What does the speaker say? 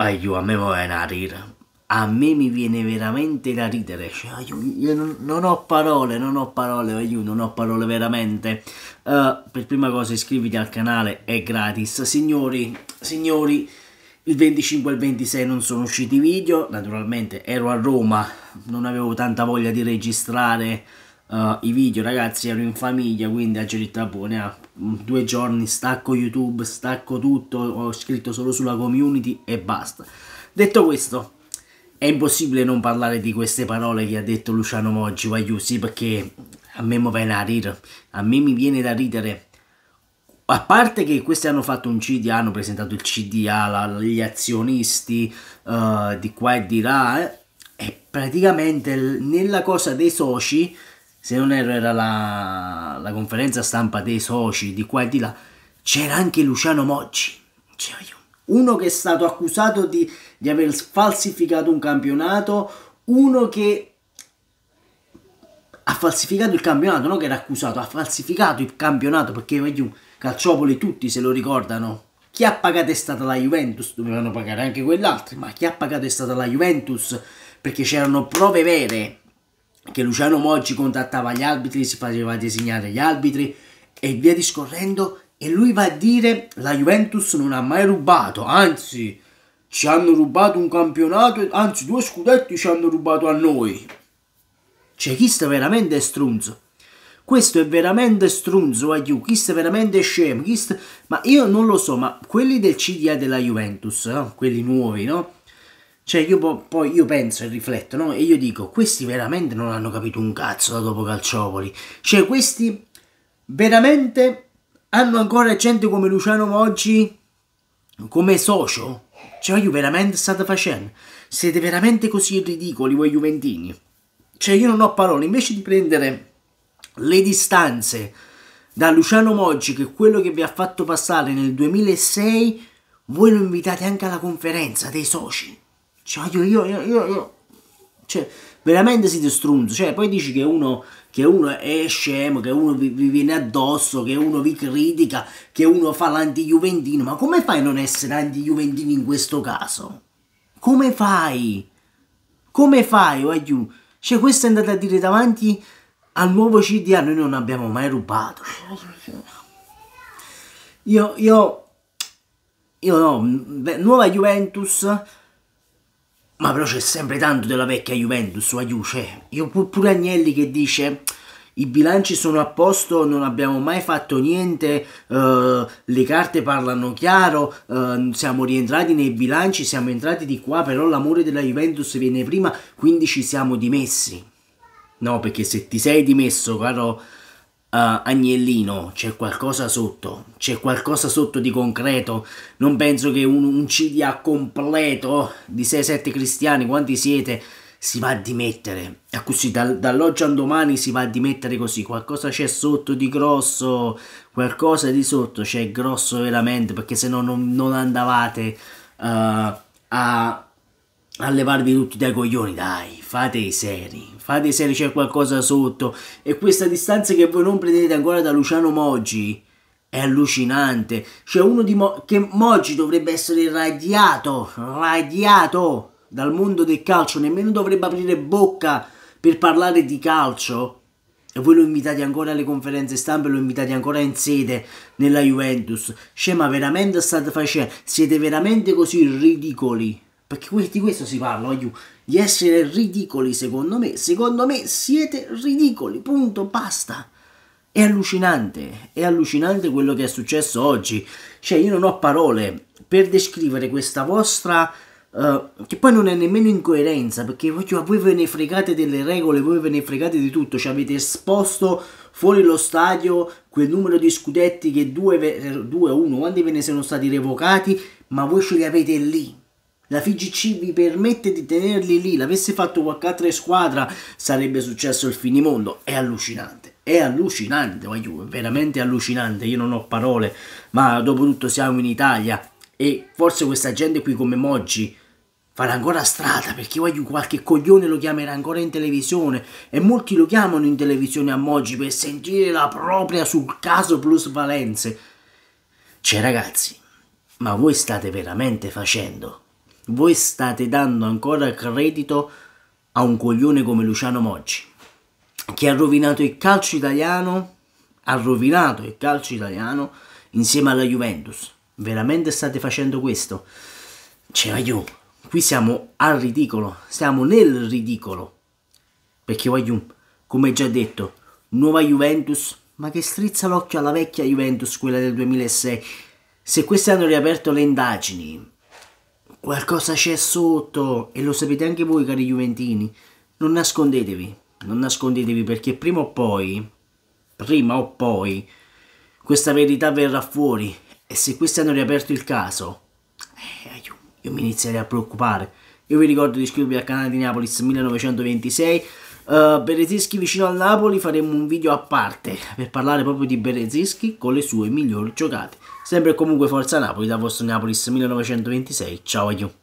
Aiuto, a me mi viene a ridere. A me mi viene veramente da ridere. Cioè, aiù, io non, ho parole, non ho parole, aiuto, non ho parole veramente. Uh, per prima cosa iscriviti al canale, è gratis. Signori, signori, il 25 e il 26 non sono usciti video. Naturalmente ero a Roma, non avevo tanta voglia di registrare uh, i video, ragazzi, ero in famiglia, quindi a Geritta Buone, Mm, due giorni stacco YouTube, stacco tutto, ho scritto solo sulla community e basta. Detto questo, è impossibile non parlare di queste parole che ha detto Luciano Moggi Guagliusi perché a me mi viene a ridere, a me mi viene da ridere. A parte che questi hanno fatto un CD, hanno presentato il CD agli azionisti uh, di qua e di là, eh, e praticamente nella cosa dei soci se non ero era la, la conferenza stampa dei soci di qua e di là, c'era anche Luciano Moggi, cioè, uno che è stato accusato di, di aver falsificato un campionato, uno che ha falsificato il campionato, non che era accusato, ha falsificato il campionato perché voglio, Calciopoli tutti se lo ricordano. Chi ha pagato è stata la Juventus, dovevano pagare anche quell'altro, ma chi ha pagato è stata la Juventus perché c'erano prove vere che Luciano Moggi contattava gli arbitri, si faceva disegnare gli arbitri e via discorrendo e lui va a dire la Juventus non ha mai rubato, anzi ci hanno rubato un campionato, anzi due scudetti ci hanno rubato a noi. Cioè chi sta veramente stronzo? Questo è veramente stronzo, Ayu, chi sta veramente scemo, sta... ma io non lo so, ma quelli del CDA della Juventus, no? quelli nuovi, no? Cioè, io po poi io penso e rifletto, no? E io dico, questi veramente non hanno capito un cazzo da dopo Calciopoli. Cioè, questi veramente hanno ancora gente come Luciano Moggi come socio? Cioè, io veramente state facendo? Siete veramente così ridicoli voi Juventini? Cioè, io non ho parole. Invece di prendere le distanze da Luciano Moggi, che è quello che vi ha fatto passare nel 2006, voi lo invitate anche alla conferenza dei soci. Cioè, io, io, io, io. Cioè, veramente siete strunzi. Cioè, poi dici che uno, che uno è scemo, che uno vi, vi, viene addosso, che uno vi critica, che uno fa l'anti-juventino. Ma come fai a non essere anti-juventino in questo caso? Come fai? Come fai, Wagyu? Cioè, questo è andato a dire davanti al nuovo CDA, noi non abbiamo mai rubato. Io, io, io no, nuova Juventus ma però c'è sempre tanto della vecchia Juventus, su Aiu c'è. Io pure Agnelli che dice i bilanci sono a posto, non abbiamo mai fatto niente, eh, le carte parlano chiaro, eh, siamo rientrati nei bilanci, siamo entrati di qua, però l'amore della Juventus viene prima, quindi ci siamo dimessi. No, perché se ti sei dimesso, caro Uh, agnellino, c'è qualcosa sotto, c'è qualcosa sotto di concreto. Non penso che un, un CDA completo di 6-7 cristiani, quanti siete, si va a dimettere. E così dal, dall'oggi al domani si va a dimettere così. Qualcosa c'è sotto di grosso, qualcosa di sotto c'è grosso veramente, perché se no non, non andavate uh, a a levarvi tutti dai coglioni, dai, fate i seri, fate i seri, c'è qualcosa sotto. E questa distanza che voi non prendete ancora da Luciano Moggi è allucinante. C'è uno di Mo che Moggi dovrebbe essere radiato, radiato dal mondo del calcio, nemmeno dovrebbe aprire bocca per parlare di calcio. E voi lo invitate ancora alle conferenze stampa, lo invitate ancora in sede nella Juventus. Cioè, veramente state facendo? Siete veramente così ridicoli? Perché di questo si parla, voglio Di essere ridicoli, secondo me. Secondo me siete ridicoli, punto, basta. È allucinante, è allucinante quello che è successo oggi. Cioè, io non ho parole per descrivere questa vostra... Uh, che poi non è nemmeno incoerenza, perché voglio, cioè, voi ve ne fregate delle regole, voi ve ne fregate di tutto, ci cioè, avete esposto fuori lo stadio quel numero di scudetti che 2-1, eh, quanti ve ne sono stati revocati, ma voi ce li avete lì, la FIGC vi permette di tenerli lì, l'avesse fatto qualche altra squadra sarebbe successo il finimondo, è allucinante, è allucinante, voglio, veramente allucinante, io non ho parole, ma dopo tutto siamo in Italia e forse questa gente qui come Moggi farà ancora strada perché voglio, qualche coglione lo chiamerà ancora in televisione e molti lo chiamano in televisione a Moggi per sentire la propria sul caso plus valenze. Cioè ragazzi, ma voi state veramente facendo voi state dando ancora credito a un coglione come Luciano Moggi, che ha rovinato il calcio italiano, ha rovinato il calcio italiano insieme alla Juventus. Veramente state facendo questo? Cioè, la io. Qui siamo al ridicolo, siamo nel ridicolo. Perché voglio, come già detto, nuova Juventus, ma che strizza l'occhio alla vecchia Juventus, quella del 2006. Se questi hanno riaperto le indagini, Qualcosa c'è sotto e lo sapete anche voi cari Juventini. Non nascondetevi, non nascondetevi perché prima o poi, prima o poi, questa verità verrà fuori e se questi hanno riaperto il caso, eh, io, io mi inizierei a preoccupare. Io vi ricordo di iscrivervi al canale di Napolis 1926. Uh, Berezischi vicino al Napoli faremo un video a parte per parlare proprio di Berezischi con le sue migliori giocate. Sempre e comunque Forza Napoli, da vostro Napolis 1926. Ciao a you.